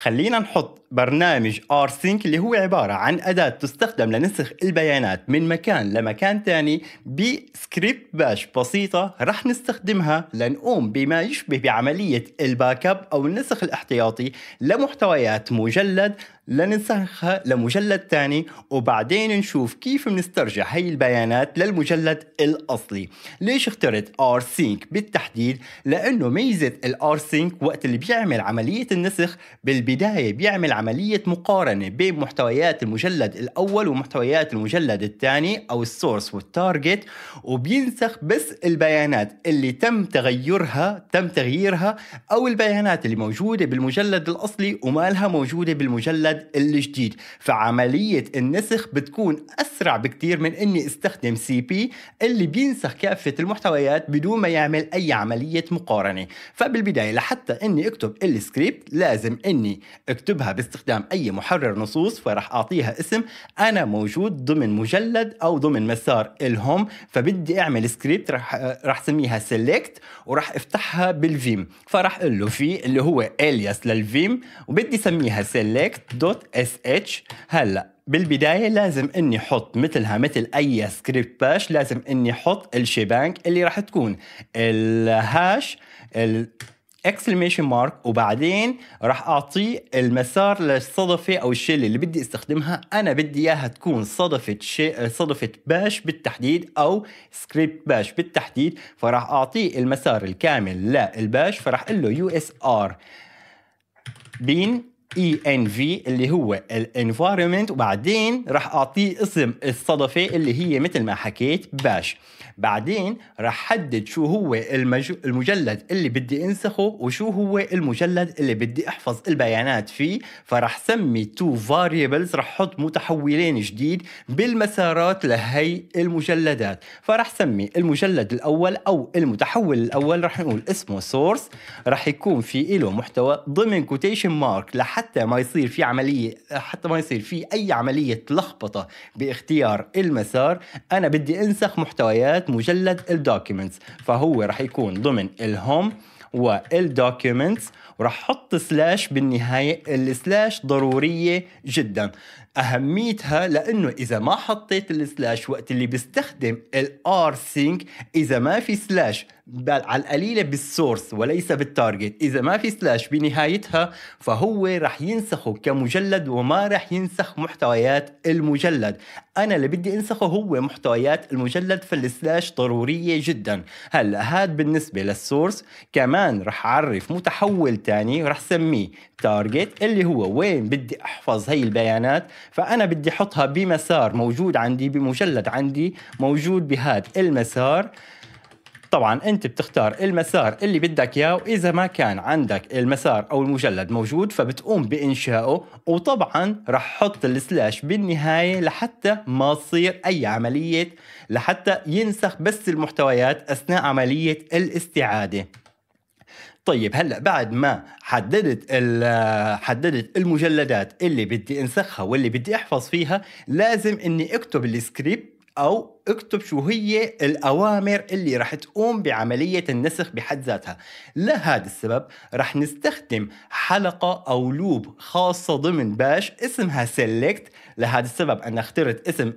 خلينا نحط برنامج ار سينك اللي هو عباره عن اداه تستخدم لنسخ البيانات من مكان لمكان ثاني بسكريبت باش بسيطه رح نستخدمها لنقوم بما يشبه بعمليه الباك اب او النسخ الاحتياطي لمحتويات مجلد لننسخها لمجلد ثاني وبعدين نشوف كيف بنسترجع هي البيانات للمجلد الاصلي ليش اخترت ار سينك بالتحديد لانه ميزه الار سينك وقت اللي بيعمل عمليه النسخ بالبدايه بيعمل عملية مقارنة بين محتويات المجلد الأول ومحتويات المجلد الثاني أو السورس والتارجت وبينسخ بس البيانات اللي تم تغيرها تم تغييرها أو البيانات اللي موجودة بالمجلد الأصلي ومالها موجودة بالمجلد الجديد فعملية النسخ بتكون أسرع بكتير من إني استخدم سي بي اللي بينسخ كافة المحتويات بدون ما يعمل أي عملية مقارنة فبالبداية لحتى إني أكتب السكريبت لازم إني أكتبها بس استخدام أي محرر نصوص فراح أعطيها اسم أنا موجود ضمن مجلد أو ضمن مسار الهم فبدي أعمل سكريبت راح راح سميها سيلكت وراح افتحها بالفيم فراح أقول له في اللي هو الياس للفيم وبدي سميها سيلكت دوت اس اتش هلا بالبداية لازم اني احط مثلها مثل اي سكريبت باش لازم اني احط الشيبانك اللي راح تكون الهاش ال اكسلميشن مارك وبعدين راح اعطيه المسار للصدفه او الشيء اللي بدي استخدمها انا بدي اياها تكون صدفه شيء صدفه باش بالتحديد او سكريبت باش بالتحديد فراح اعطيه المسار الكامل للباش فراح اقول له يو اس ار بين اي ان في اللي هو الانفايرمنت وبعدين راح اعطيه اسم الصدفه اللي هي مثل ما حكيت باش بعدين راح حدد شو هو المجلد اللي بدي انسخه وشو هو المجلد اللي بدي احفظ البيانات فيه فراح سمي تو فاريبلز راح احط متحولين جديد بالمسارات لهي المجلدات فراح سمي المجلد الاول او المتحول الاول راح نقول اسمه سورس راح يكون في له محتوى ضمن كوتيشن مارك لحد حتى ما يصير في عملية حتى ما يصير في أي عملية لخبطة باختيار المسار أنا بدي أنسخ محتويات مجلد الدوكيومنتس فهو رح يكون ضمن الهوم والدوكيومنتس ورح حط سلاش بالنهايه السلاش ضروريه جدا اهميتها لانه اذا ما حطيت السلاش وقت اللي بيستخدم الار سينك اذا ما في سلاش بل على القليله بالسورس وليس بالتارجت اذا ما في سلاش بنهايتها فهو رح ينسخه كمجلد وما رح ينسخ محتويات المجلد انا اللي بدي انسخه هو محتويات المجلد فالسلاش ضروريه جدا هلا هاد بالنسبه للسورس كمان رح اعرف متحول تاني رح سميه تارجت اللي هو وين بدي احفظ هي البيانات فانا بدي احطها بمسار موجود عندي بمجلد عندي موجود بهذا المسار طبعا انت بتختار المسار اللي بدك اياه واذا ما كان عندك المسار او المجلد موجود فبتقوم بانشائه وطبعا رح حط السلاش بالنهايه لحتى ما تصير اي عمليه لحتى ينسخ بس المحتويات اثناء عمليه الاستعاده طيب هلا بعد ما حددت حددت المجلدات اللي بدي انسخها واللي بدي احفظ فيها لازم اني اكتب السكريبت او اكتب شو هي الأوامر اللي رح تقوم بعملية النسخ بحد ذاتها لهذا السبب رح نستخدم حلقة أو لوب خاصة ضمن باش اسمها سيلكت لهذا السبب أنا اخترت اسم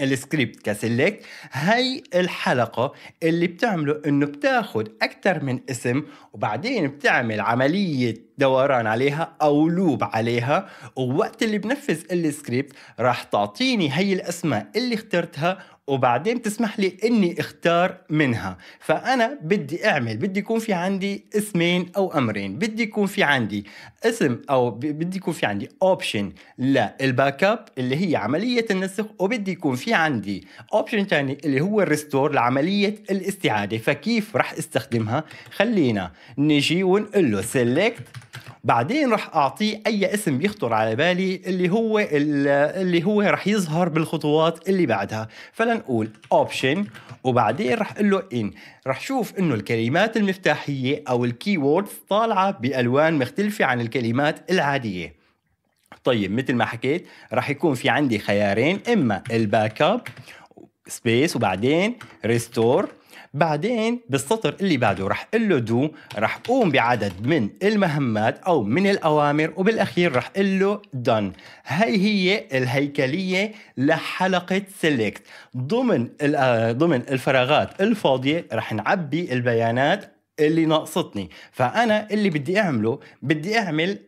السكريبت كسيلكت هاي الحلقة اللي بتعمله أنه بتاخد أكثر من اسم وبعدين بتعمل عملية دوران عليها او لوب عليها ووقت اللي بنفذ السكريبت راح تعطيني هي الاسماء اللي اخترتها وبعدين تسمح لي اني اختار منها فانا بدي اعمل بدي يكون في عندي اسمين او امرين بدي يكون في عندي اسم او بدي يكون في عندي اوبشن للباك اب اللي هي عمليه النسخ وبدي يكون في عندي اوبشن ثاني اللي هو الريستور لعمليه الاستعاده فكيف رح استخدمها خلينا نجي ونقول له سيلكت بعدين رح اعطيه اي اسم بيخطر على بالي اللي هو اللي هو رح يظهر بالخطوات اللي بعدها فلنقول اوبشن وبعدين رح اقول له ان رح شوف انه الكلمات المفتاحيه او الكي ووردز طالعه بالوان مختلفه عن الكلمات العاديه طيب مثل ما حكيت رح يكون في عندي خيارين اما الباك اب سبيس وبعدين ريستور بعدين بالسطر اللي بعده رح قل له دو رح قوم بعدد من المهمات او من الاوامر وبالاخير رح قل له دن هي هي الهيكليه لحلقه سيلكت ضمن آه، ضمن الفراغات الفاضيه رح نعبي البيانات اللي ناقصتني فانا اللي بدي اعمله بدي اعمل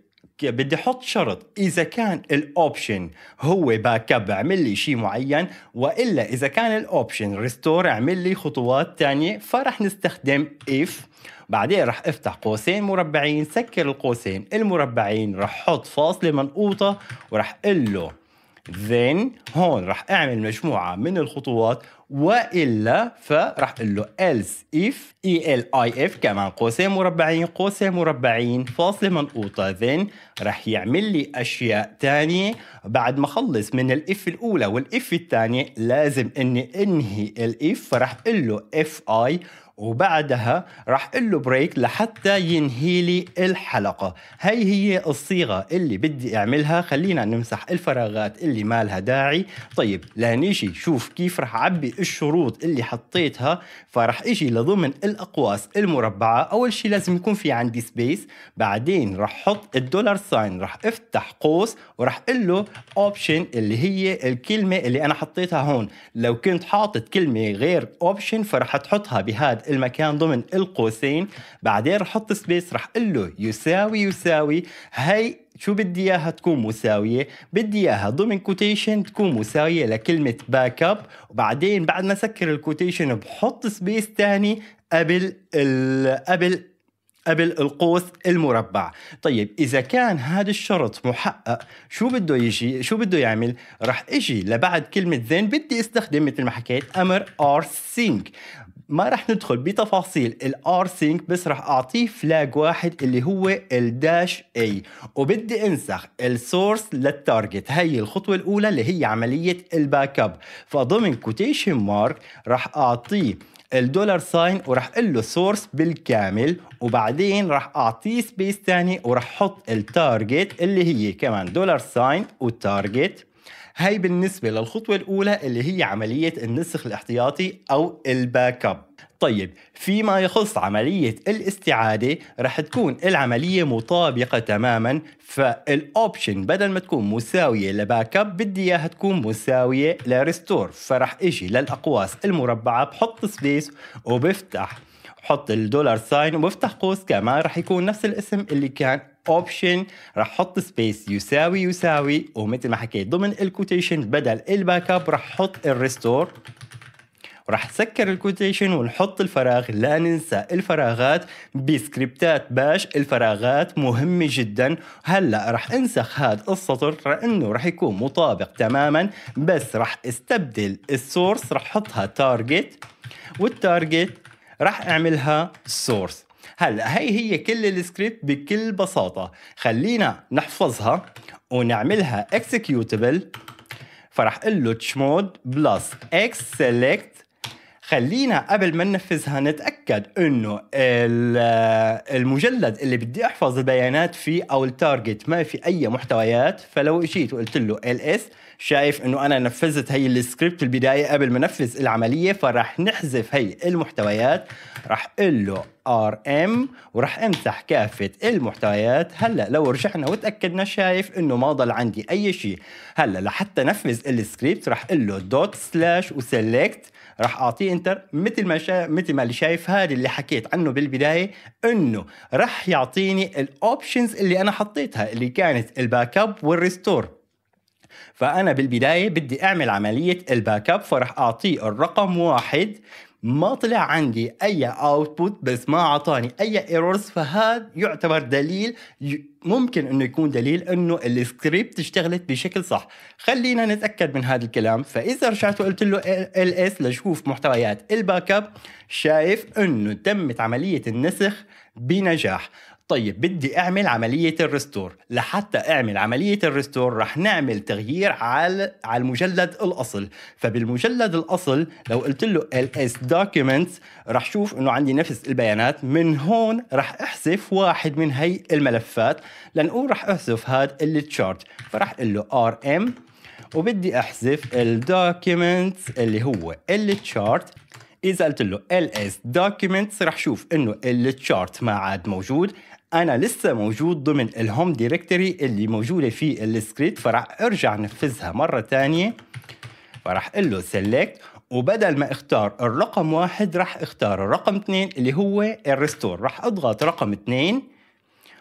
بدي احط شرط اذا كان الاوبشن هو باك اب اعمل لي شيء معين والا اذا كان الاوبشن ريستور اعمل لي خطوات ثانيه فرح نستخدم اف بعدين رح افتح قوسين مربعين سكر القوسين المربعين رح حط فاصله منقوطه ورح قله then هون رح اعمل مجموعه من الخطوات والا فراح اقول له else if اي e ال اي اف كمان قوسين مربعين قوسين مربعين فاصله منقوطه then راح يعمل لي اشياء ثانيه بعد ما اخلص من الاف الاولى والاف الثانيه لازم اني انهي الاف فراح اقول له اف اي وبعدها راح اقول له بريك لحتى ينهي لي الحلقه هي هي الصيغه اللي بدي اعملها خلينا نمسح الفراغات اللي ما لها داعي طيب لهنيجي شوف كيف راح اعبي الشروط اللي حطيتها فراح اجي لضمن الاقواس المربعه اول شيء لازم يكون في عندي سبيس بعدين راح احط الدولار ساين راح افتح قوس وراح اقول له اوبشن اللي هي الكلمه اللي انا حطيتها هون لو كنت حاطط كلمه غير اوبشن فراح تحطها بهذا المكان ضمن القوسين بعدين رح احط سبيس رح اقول له يساوي يساوي هي شو بدي اياها تكون مساويه بدي اياها ضمن كوتيشن تكون مساويه لكلمه باك اب وبعدين بعد ما سكر الكوتيشن بحط سبيس ثاني قبل قبل قبل القوس المربع طيب إذا كان هذا الشرط محقق شو بده يجي شو بده يعمل رح اجي لبعد كلمة ذن بدي استخدم مثل ما حكيت أمر ار سينك ما رح ندخل بتفاصيل الار سينك بس رح اعطيه فلاج واحد اللي هو الداش اي وبدي انسخ السورس للتارجت هي الخطوه الاولى اللي هي عمليه الباك اب فضمن كوتيشن مارك رح اعطيه الدولار ساين وراح اقول له سورس بالكامل وبعدين راح اعطيه سبيس ثاني وراح احط التارجت اللي هي كمان دولار ساين والتارجت هاي بالنسبة للخطوة الأولى اللي هي عملية النسخ الاحتياطي أو الباك اب طيب فيما يخص عملية الاستعادة رح تكون العملية مطابقة تماما فالاوبشن بدل ما تكون مساوية لباك اب بدي اياها تكون مساوية لريستور فرح اجي للاقواس المربعة بحط سبيس وبفتح بحط الدولار ساين وبفتح قوس كمان رح يكون نفس الاسم اللي كان اوبشن راح حط سبيس يساوي يساوي ومثل ما حكيت ضمن الكوتيشن بدل الباك اب راح حط الريستور وراح سكر الكوتيشن ونحط الفراغ لا ننسى الفراغات بسكريبتات باش الفراغات مهمه جدا هلا راح انسخ هذا السطر لانه راح يكون مطابق تماما بس راح استبدل السورس راح حطها تارجت والتارجت راح اعملها سورس هلا هي هي كل السكريبت بكل بساطه خلينا نحفظها ونعملها اكسكيوتبل فرح اقول له تشمود بلس اكس سيلكت خلينا قبل ما ننفذها نتاكد انه المجلد اللي بدي احفظ البيانات فيه او التارجت ما في اي محتويات فلو اجيت وقلت له ال اس شايف انه انا نفذت هي السكريبت البدايه قبل ما نفذ العمليه فراح نحذف هي المحتويات راح اقول له ار ام وراح امسح كافه المحتويات هلا لو رجعنا وتاكدنا شايف انه ما ضل عندي اي شيء هلا لحتى نفذ السكريبت راح اقول له دوت سلاش وسلكت راح اعطيه انتر مثل ما شا... مثل ما اللي شايف هذا اللي حكيت عنه بالبدايه انه راح يعطيني الاوبشنز اللي انا حطيتها اللي كانت الباك اب والريستور فانا بالبدايه بدي اعمل عمليه الباك اب فراح اعطيه الرقم واحد ما طلع عندي اي اوتبوت بس ما اعطاني اي ايرورز فهذا يعتبر دليل ممكن انه يكون دليل انه السكريبت اشتغلت بشكل صح خلينا نتاكد من هذا الكلام فاذا رجعت وقلت له ال اس لشوف محتويات الباك اب شايف انه تمت عمليه النسخ بنجاح طيب بدي اعمل عمليه الريستور لحتى اعمل عمليه الريستور رح نعمل تغيير على على المجلد الاصل فبالمجلد الاصل لو قلت له ls documents رح شوف انه عندي نفس البيانات من هون رح احذف واحد من هي الملفات لنقول رح احذف هذا اللي تشارج فرح اقول له rm وبدي احذف الدوكيومنتس اللي هو التشارت اذا قلت له ls documents رح شوف انه التشارت ما عاد موجود انا لسه موجود ضمن الهوم دايركتوري اللي موجوده في السكريبت فراح ارجع نفذها مره ثانيه فراح اقول له سيلكت وبدل ما اختار الرقم واحد راح اختار الرقم اثنين اللي هو الريستور راح اضغط رقم اثنين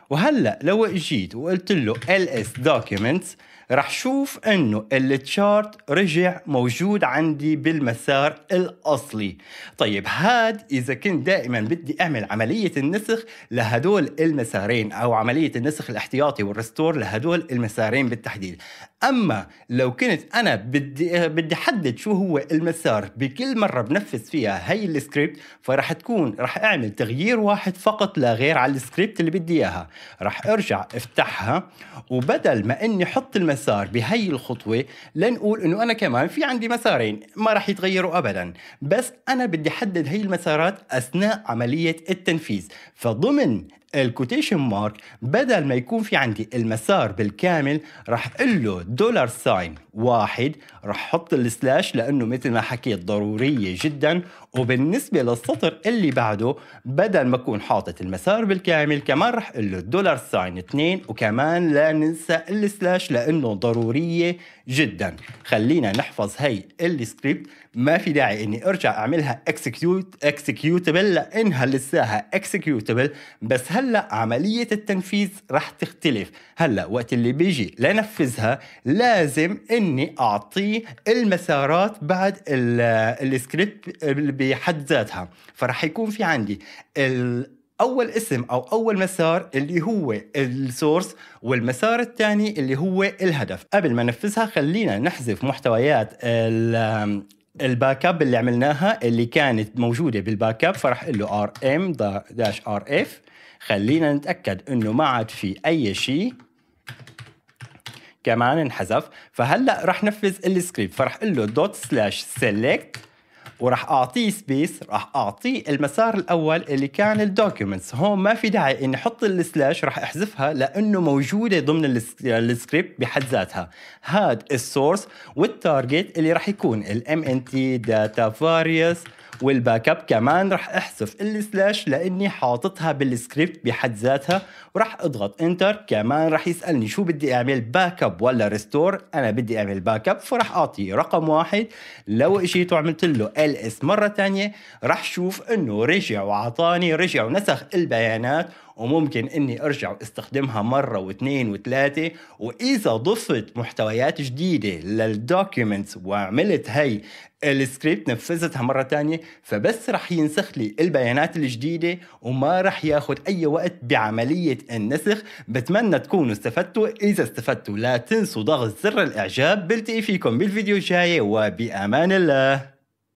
وهلا لو اجيت وقلت له ls documents رح شوف انه التشارت رجع موجود عندي بالمسار الاصلي طيب هاد اذا كنت دائما بدي اعمل عملية النسخ لهدول المسارين او عملية النسخ الاحتياطي والرستور لهدول المسارين بالتحديد اما لو كنت انا بدي بدي احدد شو هو المسار بكل مره بنفذ فيها هي السكريبت فرح تكون رح اعمل تغيير واحد فقط لا غير على السكريبت اللي بدي اياها رح ارجع افتحها وبدل ما اني حط المسار بهي الخطوه لنقول انه انا كمان في عندي مسارين ما رح يتغيروا ابدا بس انا بدي احدد هي المسارات اثناء عمليه التنفيذ فضمن الكوتيشن مارك بدل ما يكون في عندي المسار بالكامل راح اقول له دولار ساين واحد راح احط السلاش لانه مثل ما حكيت ضروريه جدا وبالنسبه للسطر اللي بعده بدل ما اكون حاطط المسار بالكامل كمان راح اقول له دولار ساين اثنين وكمان لا ننسى السلاش لانه ضروريه جدا خلينا نحفظ هي السكريبت ما في داعي اني ارجع اعملها اكسكيوت اكسكيوتبل لانها لساها اكسكيوتبل بس هلا عمليه التنفيذ رح تختلف هلا وقت اللي بيجي لنفذها لازم اني اعطيه المسارات بعد السكريبت بحد ذاتها فرح يكون في عندي اول اسم او اول مسار اللي هو السورس والمسار الثاني اللي هو الهدف قبل ما ننفذها خلينا نحذف محتويات الباك اب اللي عملناها اللي كانت موجوده بالباك اب فراح اقول له ار ام داش ار اف خلينا نتاكد انه ما عاد في اي شيء كمان انحذف فهلا راح نفذ السكريبت فراح اقول له دوت سلاش سيلكت وراح اعطيه سبيس راح اعطيه المسار الاول اللي كان الدوكيومنتس هون ما في داعي اني احط السلاش راح احذفها لانه موجوده ضمن السكريبت بحد ذاتها هاد السورس والتارجت اللي راح يكون الام ان تي داتا فاريوس والباك اب كمان رح احذف السلاش لاني حاططها بالسكريبت بحد ذاتها ورح اضغط انتر كمان رح يسالني شو بدي اعمل باك اب ولا ريستور انا بدي اعمل باك اب فرح اعطيه رقم واحد لو اجيت وعملت له ال اس مره ثانيه رح شوف انه رجع واعطاني رجع ونسخ البيانات وممكن اني ارجع واستخدمها مره واثنين وثلاثه واذا ضفت محتويات جديده للدوكيومنتس وعملت هي السكريبت نفذتها مره ثانيه فبس رح ينسخ لي البيانات الجديده وما رح ياخذ اي وقت بعمليه النسخ بتمنى تكونوا استفدتوا اذا استفدتوا لا تنسوا ضغط زر الاعجاب بلتقي فيكم بالفيديو الجاي وبامان الله